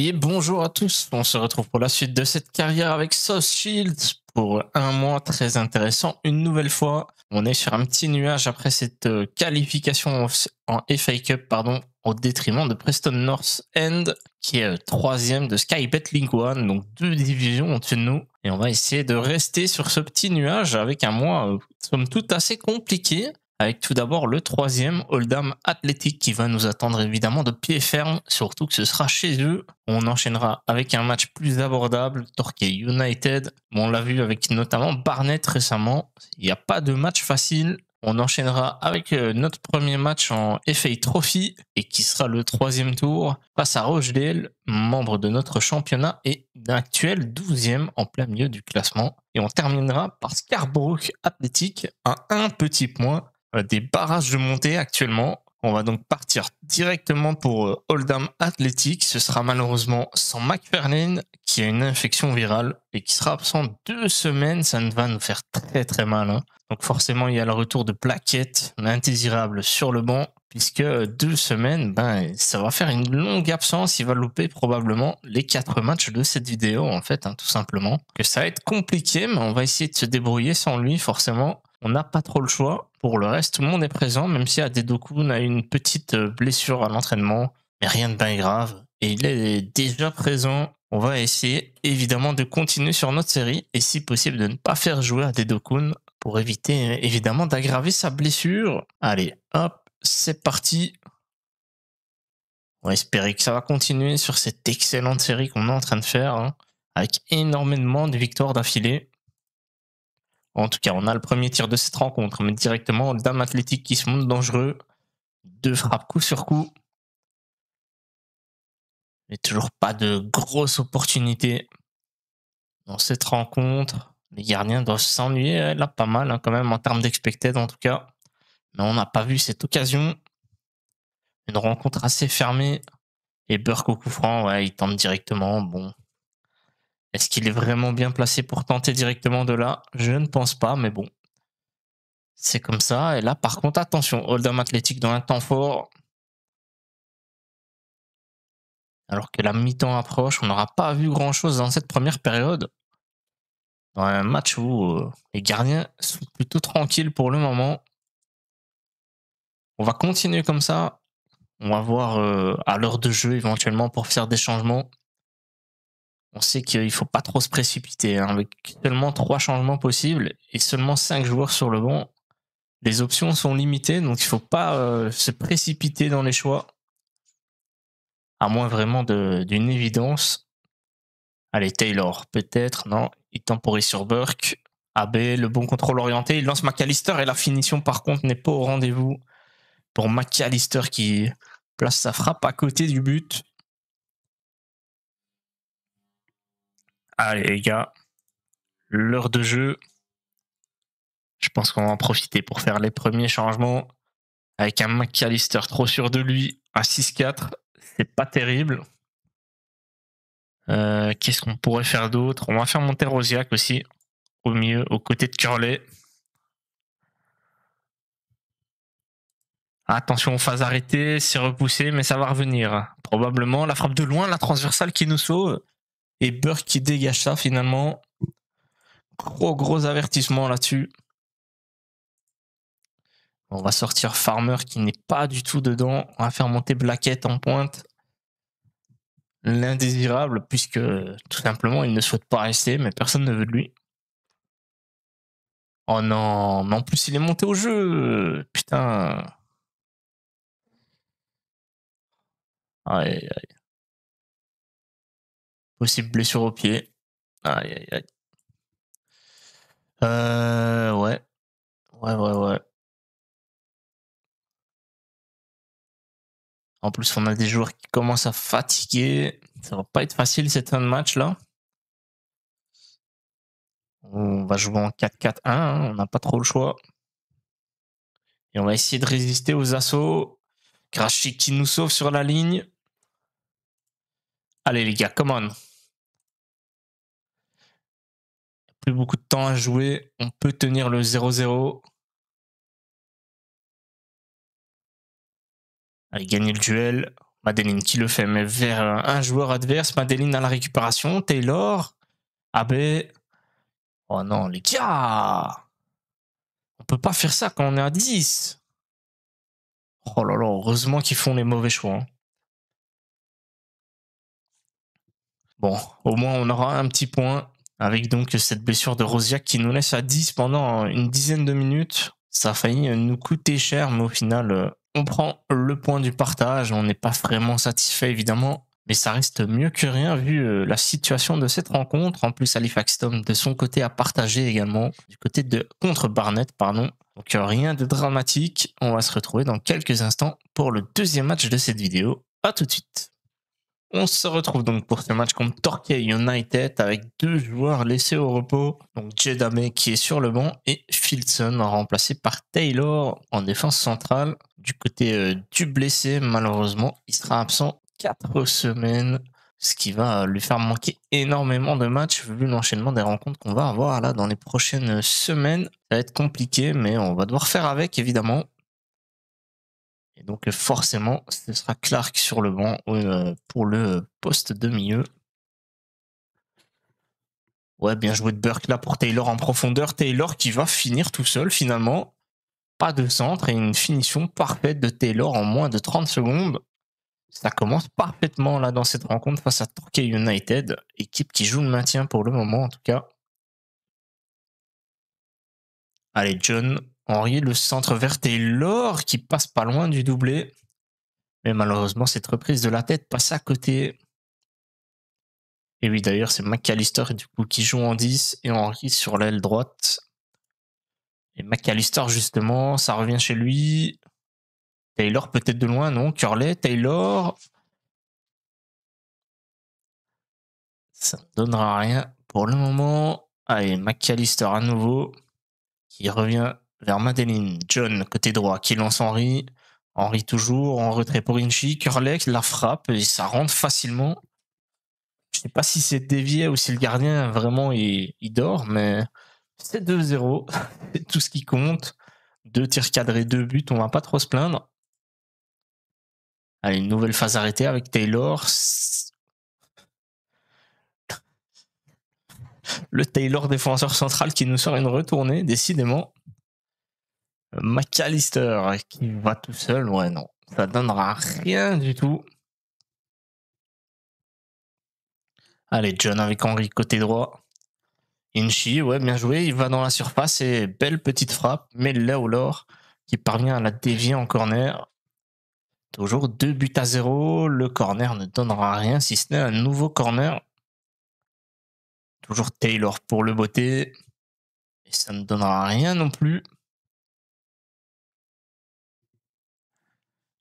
Et bonjour à tous, on se retrouve pour la suite de cette carrière avec Sauce Shield pour un mois très intéressant une nouvelle fois. On est sur un petit nuage après cette euh, qualification en FA Cup pardon, au détriment de Preston North End qui est euh, troisième de Skybet League One, donc deux divisions au nous. Et on va essayer de rester sur ce petit nuage avec un mois euh, somme tout assez compliqué avec tout d'abord le troisième Oldham Athletic qui va nous attendre évidemment de pied ferme, surtout que ce sera chez eux. On enchaînera avec un match plus abordable, Torquay United. on l'a vu avec notamment Barnett récemment. Il n'y a pas de match facile. On enchaînera avec euh, notre premier match en FA Trophy et qui sera le troisième tour face à Rochdale, membre de notre championnat et actuel 12e en plein milieu du classement. Et on terminera par Scarborough Athletic à un petit point euh, des barrages de montée actuellement. On va donc partir directement pour euh, Oldham Athletic. Ce sera malheureusement sans McFarlane qui a une infection virale et qui sera absent deux semaines. Ça ne va nous faire très très mal. Hein. Donc forcément, il y a le retour de Plaquette, indésirables sur le banc, puisque euh, deux semaines, ben, ça va faire une longue absence. Il va louper probablement les quatre matchs de cette vidéo, en fait, hein, tout simplement. Que ça va être compliqué, mais on va essayer de se débrouiller sans lui, forcément. On n'a pas trop le choix. Pour le reste, tout le monde est présent, même si Adedokun a une petite euh, blessure à l'entraînement, mais rien de bien grave. Et il est déjà présent. On va essayer évidemment de continuer sur notre série et si possible de ne pas faire jouer Adedokun pour éviter évidemment d'aggraver sa blessure. Allez, hop, c'est parti. On va espérer que ça va continuer sur cette excellente série qu'on est en train de faire, hein, avec énormément de victoires d'affilée. En tout cas, on a le premier tir de cette rencontre, mais directement Dame Athlétique qui se montre dangereux. Deux frappes coup sur coup. Mais toujours pas de grosse opportunité dans cette rencontre. Les gardiens doivent s'ennuyer hein, là pas mal hein, quand même en termes d'expected en tout cas. Mais on n'a pas vu cette occasion. Une rencontre assez fermée. Et Burke au franc, ouais, il tente directement. Bon, est-ce qu'il est vraiment bien placé pour tenter directement de là Je ne pense pas, mais bon. C'est comme ça. Et là, par contre, attention, Oldham Athletic dans un temps fort. Alors que la mi-temps approche, on n'aura pas vu grand-chose dans cette première période. Dans un match où euh, les gardiens sont plutôt tranquilles pour le moment. On va continuer comme ça. On va voir euh, à l'heure de jeu éventuellement pour faire des changements on sait qu'il faut pas trop se précipiter. Hein, avec seulement trois changements possibles et seulement cinq joueurs sur le banc, les options sont limitées, donc il faut pas euh, se précipiter dans les choix, à moins vraiment d'une évidence. Allez, Taylor, peut-être, non Il temporise sur Burke. AB, le bon contrôle orienté, il lance McAllister et la finition par contre n'est pas au rendez-vous pour McAllister qui place sa frappe à côté du but. Allez les gars, l'heure de jeu. Je pense qu'on va en profiter pour faire les premiers changements. Avec un McAllister trop sûr de lui, à 6-4, c'est pas terrible. Euh, qu'est-ce qu'on pourrait faire d'autre On va faire monter Rosiac aussi, au mieux aux côtés de Curley. Attention aux phases arrêtées, c'est repoussé, mais ça va revenir. Probablement la frappe de loin, la transversale qui nous sauve. Et Burke qui dégage ça finalement. Gros gros avertissement là-dessus. On va sortir Farmer qui n'est pas du tout dedans. On va faire monter Blackett en pointe. L'indésirable, puisque tout simplement il ne souhaite pas rester, mais personne ne veut de lui. Oh non, mais en plus il est monté au jeu. Putain. Aïe, aïe. Possible blessure au pied. Aïe, aïe, aïe. Euh, ouais. Ouais, ouais, ouais. En plus, on a des joueurs qui commencent à fatiguer. Ça va pas être facile cette fin de match là. On va jouer en 4-4-1, hein. on n'a pas trop le choix. Et on va essayer de résister aux assauts. Grachik qui nous sauve sur la ligne. Allez les gars, come on. beaucoup de temps à jouer. On peut tenir le 0-0. Allez, gagner le duel. Madeline qui le fait, mais vers un joueur adverse. Madeline à la récupération. Taylor. AB Oh non, les gars On peut pas faire ça quand on est à 10. Oh là là, heureusement qu'ils font les mauvais choix. Hein. Bon, au moins on aura un petit point avec donc cette blessure de Rosia qui nous laisse à 10 pendant une dizaine de minutes. Ça a failli nous coûter cher, mais au final, on prend le point du partage. On n'est pas vraiment satisfait, évidemment, mais ça reste mieux que rien vu euh, la situation de cette rencontre. En plus, Halifax Tom, de son côté, a partagé également du côté de contre Barnett, pardon. Donc euh, rien de dramatique. On va se retrouver dans quelques instants pour le deuxième match de cette vidéo. A tout de suite. On se retrouve donc pour ce match contre Torquay United avec deux joueurs laissés au repos. Donc Jedame qui est sur le banc et Filson remplacé par Taylor en défense centrale. Du côté euh, du blessé, malheureusement, il sera absent 4 semaines, ce qui va lui faire manquer énormément de matchs vu l'enchaînement des rencontres qu'on va avoir là dans les prochaines semaines. Ça va être compliqué, mais on va devoir faire avec évidemment donc forcément, ce sera Clark sur le banc euh, pour le poste de milieu. Ouais, bien joué de Burke là pour Taylor en profondeur. Taylor qui va finir tout seul finalement. Pas de centre et une finition parfaite de Taylor en moins de 30 secondes. Ça commence parfaitement là dans cette rencontre face à Torquay United, équipe qui joue le maintien pour le moment en tout cas. Allez, John, Henri, le centre et Taylor qui passe pas loin du doublé. Mais malheureusement, cette reprise de la tête passe à côté. Et oui, d'ailleurs, c'est McAllister du coup, qui joue en 10 et Henri sur l'aile droite. Et McAllister, justement, ça revient chez lui. Taylor peut-être de loin, non Curley, Taylor. Ça ne donnera rien pour le moment. Allez, McAllister à nouveau qui revient vers Madeleine. John, côté droit, qui lance Henri. Henri toujours en retrait pour Inchi. Kurlex la frappe et ça rentre facilement. Je sais pas si c'est dévié ou si le gardien vraiment il, il dort, mais c'est 2-0. c'est tout ce qui compte. Deux tirs cadrés, deux buts, on va pas trop se plaindre. Allez, une nouvelle phase arrêtée avec Taylor. Le Taylor défenseur central qui nous sort une retournée, décidément. McAllister qui va tout seul, ouais, non. Ça donnera rien du tout. Allez, John avec Henry côté droit. Inchi, ouais, bien joué. Il va dans la surface et belle petite frappe. Mais là lore qui parvient à la dévier en corner. Toujours deux buts à zéro Le corner ne donnera rien si ce n'est un nouveau corner. Toujours Taylor pour le beauté. Et ça ne donnera rien non plus.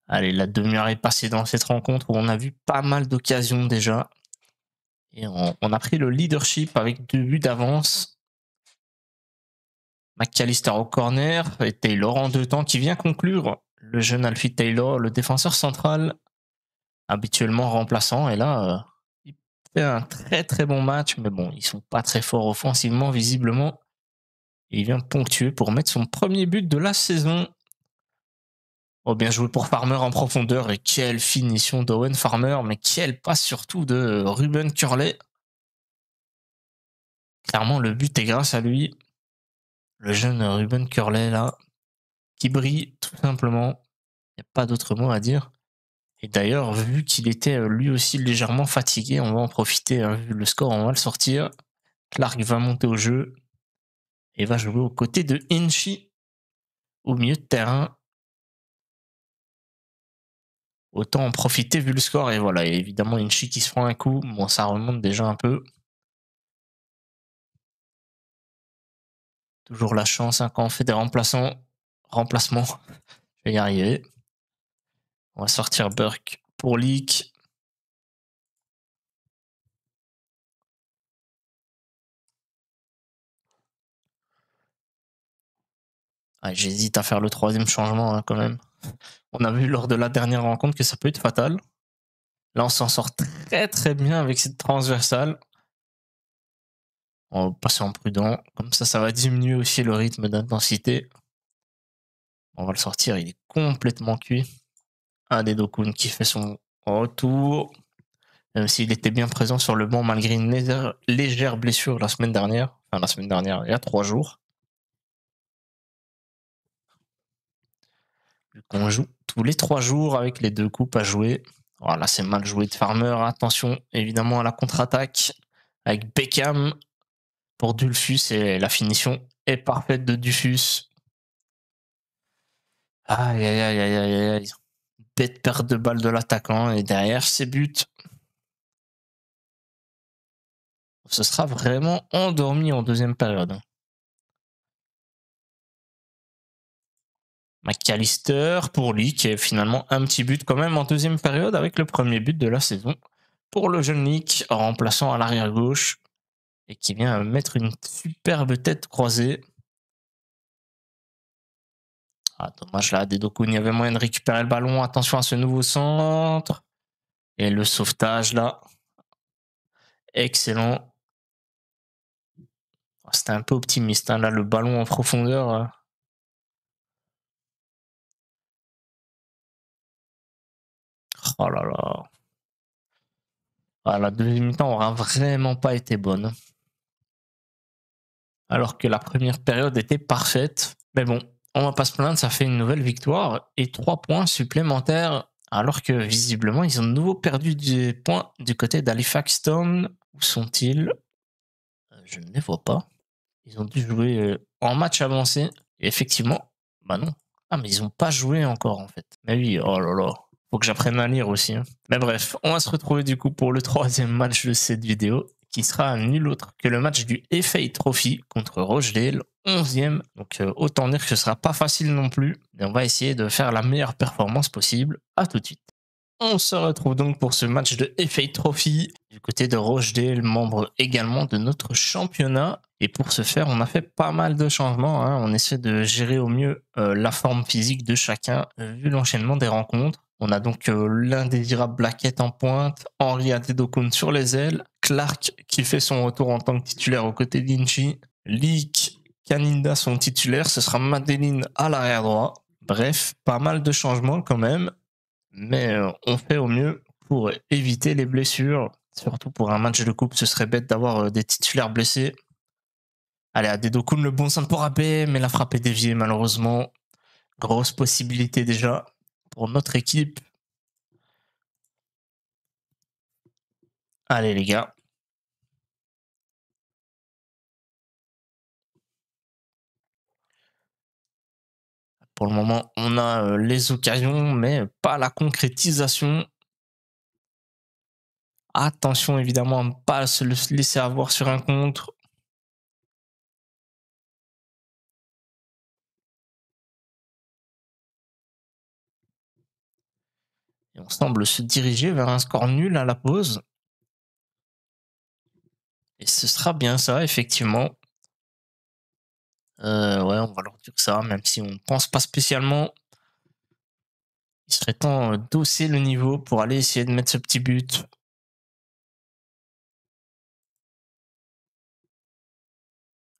Allez, la demi-heure est passée dans cette rencontre où on a vu pas mal d'occasions déjà. Et on, a pris le leadership avec deux buts d'avance. McAllister au corner et Taylor en deux temps qui vient conclure. Le jeune Alfie Taylor, le défenseur central, habituellement remplaçant. Et là, euh, il fait un très très bon match, mais bon, ils sont pas très forts offensivement visiblement. il vient ponctuer pour mettre son premier but de la saison. Oh, bien joué pour Farmer en profondeur et quelle finition d'Owen Farmer, mais quelle passe surtout de Ruben Curley. Clairement, le but est grâce à lui. Le jeune Ruben Curley, là, qui brille tout simplement. Il n'y a pas d'autre mot à dire. Et d'ailleurs, vu qu'il était euh, lui aussi légèrement fatigué, on va en profiter. Hein, vu le score, on va le sortir. Clark va monter au jeu et va jouer aux côtés de Inchi au milieu de terrain autant en profiter vu le score. Et voilà, évidemment évidemment, Inchi qui se prend un coup, bon, ça remonte déjà un peu. Toujours la chance hein, quand on fait des remplaçants. Remplacements, je vais y arriver. On va sortir Burke pour Leak. Ah, j'hésite à faire le troisième changement hein, quand même. On a vu lors de la dernière rencontre que ça peut être fatal. Là, on s'en sort très très bien avec cette transversale. On En prudent, comme ça, ça va diminuer aussi le rythme d'intensité. On va le sortir, il est complètement cuit. Un des Dokun qui fait son retour. Même s'il était bien présent sur le banc malgré une légère blessure la semaine dernière. Enfin, la semaine dernière, il y a trois jours. qu'on joue tous les trois jours avec les deux coupes à jouer. Voilà, c'est mal joué de Farmer. Attention évidemment à la contre-attaque avec Beckham pour Dulfus et la finition est parfaite de Dufus. Aïe aïe aïe aïe aïe aïe. Bête perte de balle de l'attaquant et derrière ses buts. Ce sera vraiment endormi en deuxième période. McAllister pour lui qui est finalement un petit but quand même en deuxième période avec le premier but de la saison pour le jeune Nick en remplaçant à l'arrière gauche et qui vient mettre une superbe tête croisée. Ah, dommage là, Dedoku il avait moyen de récupérer le ballon. Attention à ce nouveau centre. Et le sauvetage là. Excellent. Ah, c'était un peu optimiste. Hein. Là, le ballon en profondeur euh, Oh là là. Ah, la deuxième mi-temps aura vraiment pas été bonne. Alors que la première période était parfaite. Mais bon, on va pas se plaindre, ça fait une nouvelle victoire et trois points supplémentaires. Alors que visiblement, ils ont de nouveau perdu des points du côté d'Halifax Où sont-ils euh, Je ne les vois pas. Ils ont dû jouer euh, en match avancé. effectivement, bah non. Ah, mais ils n'ont pas joué encore en fait. Mais oui, oh là là. Faut que j'apprenne à lire aussi. Hein. Mais bref, on va se retrouver du coup pour le troisième match de cette vidéo, qui sera nul autre que le match du FA Trophy contre Rochdale, 11e. Donc euh, autant dire que ce sera pas facile non plus, mais on va essayer de faire la meilleure performance possible. À tout de suite. On se retrouve donc pour ce match de FA Trophy du côté de Rochdale, membre également de notre championnat. Et pour ce faire, on a fait pas mal de changements. Hein. On essaie de gérer au mieux euh, la forme physique de chacun vu l'enchaînement des rencontres. On a donc euh, l'indésirable Blackett en pointe, Henri Adedokun sur les ailes, Clark qui fait son retour en tant que titulaire aux côtés d'Inchi, Leak, Kaninda son titulaire, ce sera Madeline à l'arrière droit. Bref, pas mal de changements quand même, mais euh, on fait au mieux pour éviter les blessures. Surtout pour un match de coupe, ce serait bête d'avoir euh, des titulaires blessés. Allez, Adedokun, le bon centre pour AB, mais la frappe est déviée malheureusement. Grosse possibilité déjà notre équipe. Allez les gars. Pour le moment, on a euh, les occasions, mais pas la concrétisation. Attention évidemment à ne pas se laisser avoir sur un contre. on semble se diriger vers un score nul à la pause. Et ce sera bien ça, effectivement. Euh, ouais, on va leur dire ça, même si on ne pense pas spécialement. Il serait temps euh, d'osser le niveau pour aller essayer de mettre ce petit but.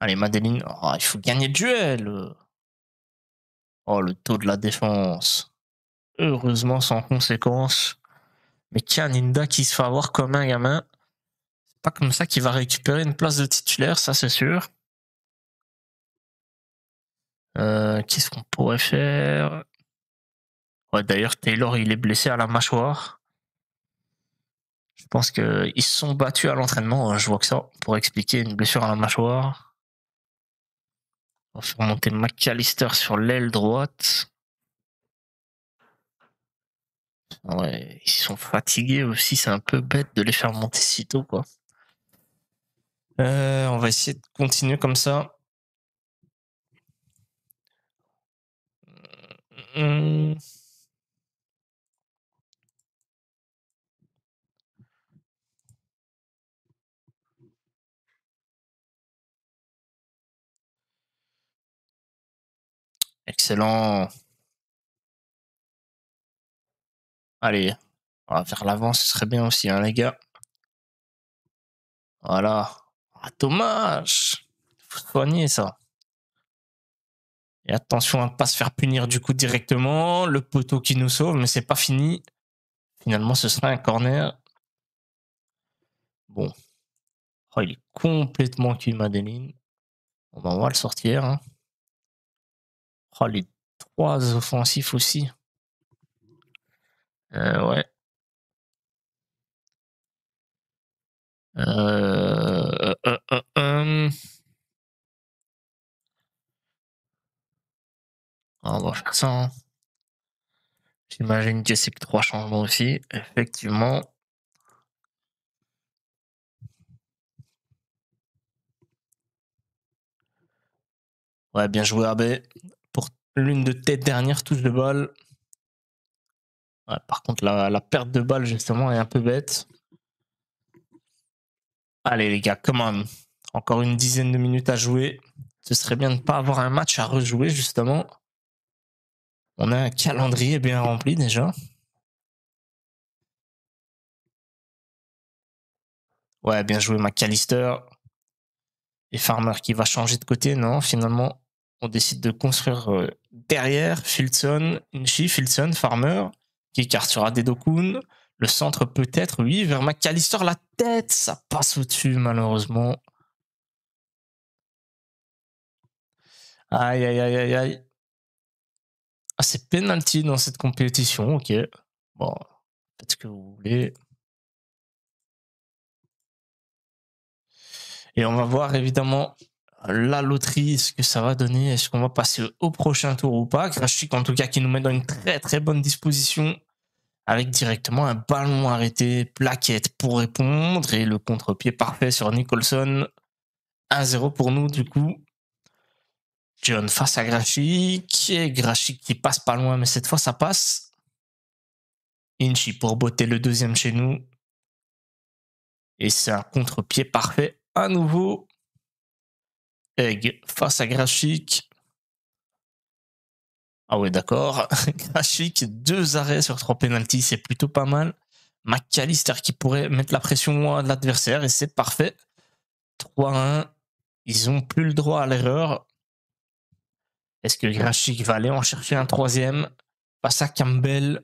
Allez, Madeline, oh, il faut gagner le duel. Oh, le taux de la défense heureusement sans conséquence. Mais Kaninda qui se fait avoir comme un gamin, c'est pas comme ça qu'il va récupérer une place de titulaire, ça c'est sûr. Euh, qu'est-ce qu'on pourrait faire ouais, D'ailleurs, Taylor, il est blessé à la mâchoire. Je pense qu'ils se sont battus à l'entraînement, hein, je vois que ça, pour expliquer une blessure à la mâchoire. On va faire monter McAllister sur l'aile droite. Ouais, ils sont fatigués aussi, c'est un peu bête de les faire monter si tôt, quoi. Euh, on va essayer de continuer comme ça. Excellent. Allez, on va faire l'avant, ce serait bien aussi, hein, les gars. Voilà. Ah, dommage. Faut soigner ça. Et attention à ne pas se faire punir du coup directement. Le poteau qui nous sauve, mais c'est pas fini. Finalement, ce sera un corner. Bon. Oh, il est complètement qui, Madeline. Ben, on va le sortir. Hein. Oh, les trois offensifs aussi. Euh, ouais. Euh, euh, euh ça, J'imagine que c'est que changements aussi, effectivement. Ouais, bien joué, AB. pour l'une de tes dernières touches de balle par contre, la, perte de balle, justement, est un peu bête. Allez, les gars, come on... Encore une dizaine de minutes à jouer. Ce serait bien de ne pas avoir un match à rejouer, justement. On a un calendrier bien rempli déjà. Ouais, bien joué McAllister. Et Farmer qui va changer de côté. Non, finalement, on décide de construire euh, derrière Filson, Inchi, Filson, Farmer qui écartera Dedokun. Le centre peut-être, oui, vers McAllister, la tête, ça passe au-dessus malheureusement. Aïe, aïe, aïe, aïe, aïe. Ah, c'est penalty dans cette compétition, ok. Bon, faites ce que vous voulez. Et on va voir évidemment la loterie, ce que ça va donner, est-ce qu'on va passer au prochain tour ou pas. Grashik, en tout cas, qui nous met dans une très très bonne disposition avec directement un ballon arrêté, plaquette pour répondre et le contre-pied parfait sur Nicholson. 1-0 pour nous, du coup. John face à Grachik, et Grachik qui passe pas loin, mais cette fois ça passe. Inchi pour botter le deuxième chez nous. Et c'est un contre-pied parfait à nouveau Egg euh, face à Grashik. Ah oui, d'accord. Grashik, deux arrêts sur trois pénalties, c'est plutôt pas mal. McAllister qui pourrait mettre la pression à l'adversaire et c'est parfait. 3-1. Ils n'ont plus le droit à l'erreur. Est-ce que Grachik va aller en chercher un troisième Face à Campbell.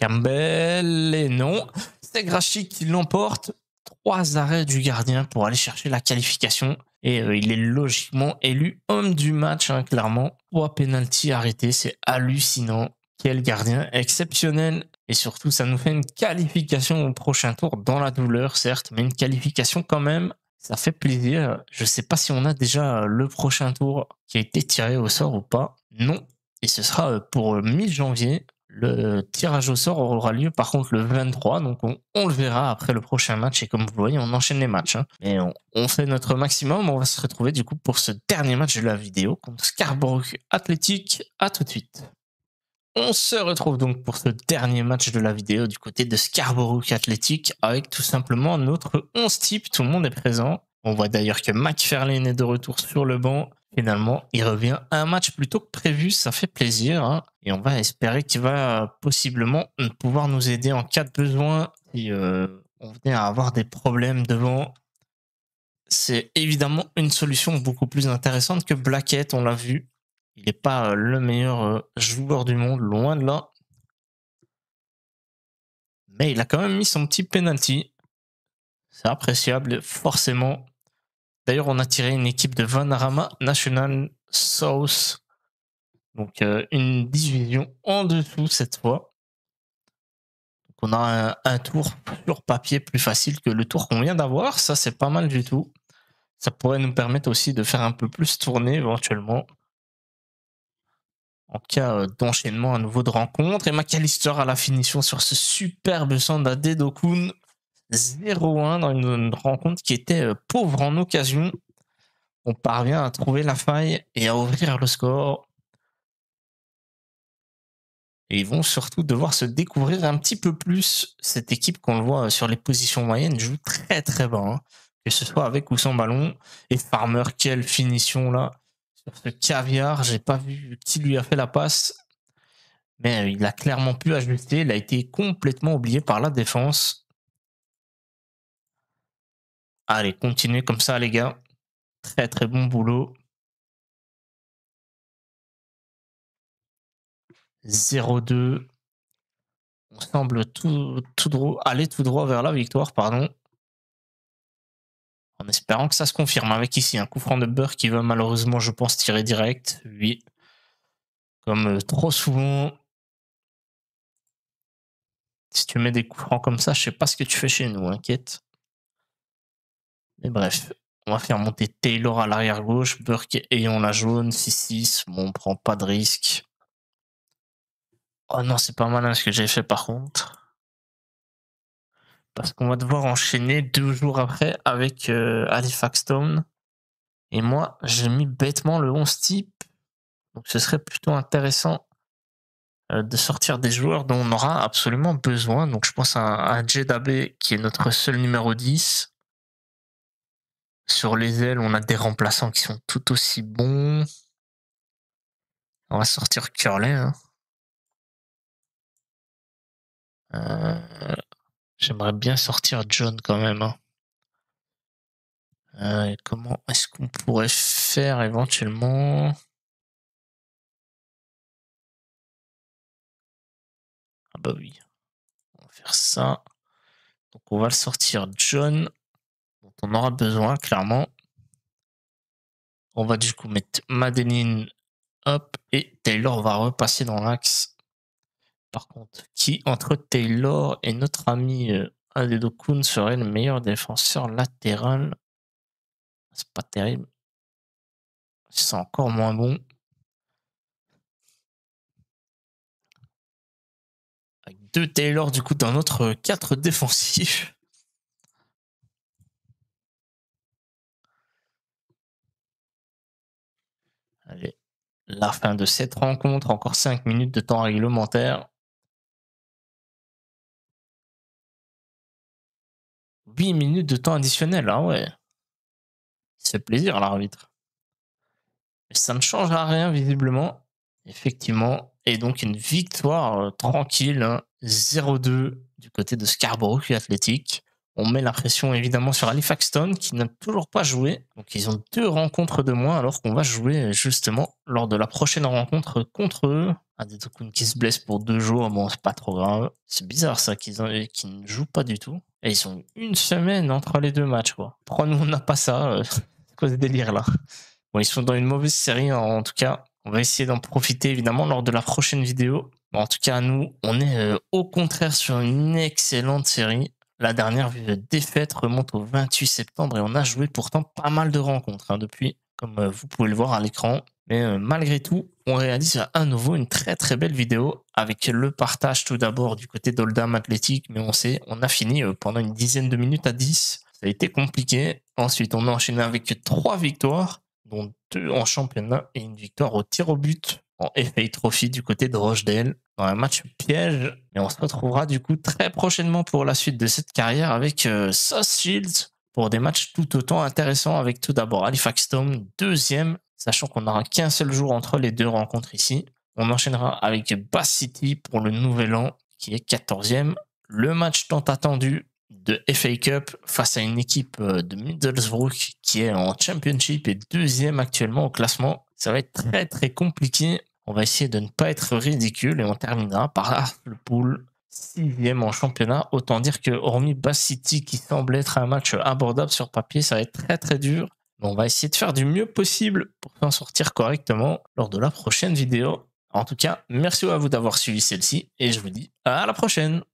Campbell et non. C'est Grachik qui l'emporte trois arrêts du gardien pour aller chercher la qualification. Et euh, il est logiquement élu homme du match, hein, clairement. Trois pénaltys arrêtés, c'est hallucinant. Quel gardien exceptionnel. Et surtout, ça nous fait une qualification au prochain tour, dans la douleur, certes, mais une qualification quand même. Ça fait plaisir. Je ne sais pas si on a déjà euh, le prochain tour qui a été tiré au sort ou pas. Non. Et ce sera euh, pour mi-janvier. Le tirage au sort aura lieu par contre le 23, donc on, le verra après le prochain match. Et comme vous voyez, on enchaîne les matchs. Hein. Mais on, fait notre maximum. On va se retrouver du coup pour ce dernier match de la vidéo contre Scarborough Athletic. À tout de suite. On se retrouve donc pour ce dernier match de la vidéo du côté de Scarborough Athletic avec tout simplement notre 11 type. Tout le monde est présent. On voit d'ailleurs que McFarlane est de retour sur le banc. Finalement, il revient à un match plutôt que prévu, ça fait plaisir. Hein. Et on va espérer qu'il va possiblement pouvoir nous aider en cas de besoin si euh, on venait à avoir des problèmes devant. C'est évidemment une solution beaucoup plus intéressante que Blackett, on l'a vu. Il n'est pas euh, le meilleur euh, joueur du monde, loin de là. Mais il a quand même mis son petit penalty. C'est appréciable, forcément. D'ailleurs, on a tiré une équipe de Vanarama National South. Donc, euh, une division en dessous cette fois. Donc, on a un, tour sur papier plus facile que le tour qu'on vient d'avoir. Ça, c'est pas mal du tout. Ça pourrait nous permettre aussi de faire un peu plus tourner éventuellement. En cas euh, d'enchaînement à nouveau de rencontre. Et McAllister à la finition sur ce superbe à Dedokun 0-1 dans une, rencontre qui était euh, pauvre en occasion. On parvient à trouver la faille et à ouvrir le score. Et ils vont surtout devoir se découvrir un petit peu plus. Cette équipe qu'on le voit euh, sur les positions moyennes joue très très bien, hein. Que ce soit avec ou sans ballon. Et Farmer, quelle finition là sur ce caviar. J'ai pas vu qui lui a fait la passe. Mais euh, il a clairement pu ajuster. Il a été complètement oublié par la défense. Allez, continuez comme ça, les gars. Très, très bon boulot. 0-2. On semble tout, droit, aller tout droit vers la victoire, pardon. En espérant que ça se confirme avec ici un coup franc de beurre qui va malheureusement, je pense, tirer direct. Oui. Comme euh, trop souvent. Si tu mets des coups francs comme ça, je sais pas ce que tu fais chez nous, inquiète bref, on va faire monter Taylor à l'arrière gauche, Burke ayant la jaune, 6-6. Bon, on prend pas de risque. Oh non, c'est pas malin ce que j'ai fait par contre. Parce qu'on va devoir enchaîner deux jours après avec Halifax euh, Stone. Et moi, j'ai mis bêtement le 11 type. Donc ce serait plutôt intéressant euh, de sortir des joueurs dont on aura absolument besoin. Donc je pense à, à Jedabé qui est notre seul numéro 10. Sur les ailes, on a des remplaçants qui sont tout aussi bons. On va sortir Curley. Hein. Euh, j'aimerais bien sortir John quand même. Hein. Euh, comment est-ce qu'on pourrait faire éventuellement Ah bah oui. On va faire ça. Donc on va le sortir John on aura besoin, clairement. On va du coup mettre Madeline, hop, et Taylor va repasser dans l'axe. Par contre, qui entre Taylor et notre ami euh, Adedokun serait le meilleur défenseur latéral C'est pas terrible. C'est encore moins bon. Avec deux Taylor du coup dans notre 4 défensif. Allez, la fin de cette rencontre, encore 5 minutes de temps réglementaire. 8 minutes de temps additionnel, ah ouais. C'est plaisir l'arbitre. Mais ça ne changera rien visiblement. Effectivement. Et donc une victoire euh, tranquille, 0-2 hein. du côté de Scarborough Athletic. On met la pression évidemment sur Halifax Town qui n'a toujours pas joué. Donc ils ont deux rencontres de moins alors qu'on va jouer justement lors de la prochaine rencontre contre eux. des Adetokoun qui se blesse pour deux jours, bon c'est pas trop grave. C'est bizarre ça qu'ils ne jouent pas du tout. Et ils ont une semaine entre les deux matchs quoi. Pourquoi nous on n'a pas ça euh, C'est quoi ce délire là Bon ils sont dans une mauvaise série hein, en tout cas. On va essayer d'en profiter évidemment lors de la prochaine vidéo. En tout cas, nous, on est euh, au contraire sur une excellente série. La dernière défaite remonte au 28 septembre et on a joué pourtant pas mal de rencontres hein, depuis, comme euh, vous pouvez le voir à l'écran. Mais euh, malgré tout, on réalise à nouveau une très très belle vidéo avec le partage tout d'abord du côté d'Oldham Athletic, mais on sait, on a fini euh, pendant une dizaine de minutes à 10. Ça a été compliqué. Ensuite, on a enchaîné avec trois victoires, dont deux en championnat et une victoire au tir au but en FA Trophy du côté de Rochdale dans un match piège. Et on se retrouvera du coup très prochainement pour la suite de cette carrière avec euh, pour des matchs tout autant intéressants avec tout d'abord Halifax Town, deuxième, sachant qu'on n'aura qu'un seul jour entre les deux rencontres ici. On enchaînera avec Bass City pour le nouvel an qui est 14e. Le match tant attendu de FA Cup face à une équipe euh, de Middlesbrough qui est en Championship et deuxième actuellement au classement ça va être très très compliqué. On va essayer de ne pas être ridicule et on terminera par le 6 sixième en championnat. Autant dire que hormis Bass City qui semble être un match abordable sur papier, ça va être très très dur. on va essayer de faire du mieux possible pour s'en sortir correctement lors de la prochaine vidéo. En tout cas, merci à vous d'avoir suivi celle-ci et je vous dis à la prochaine.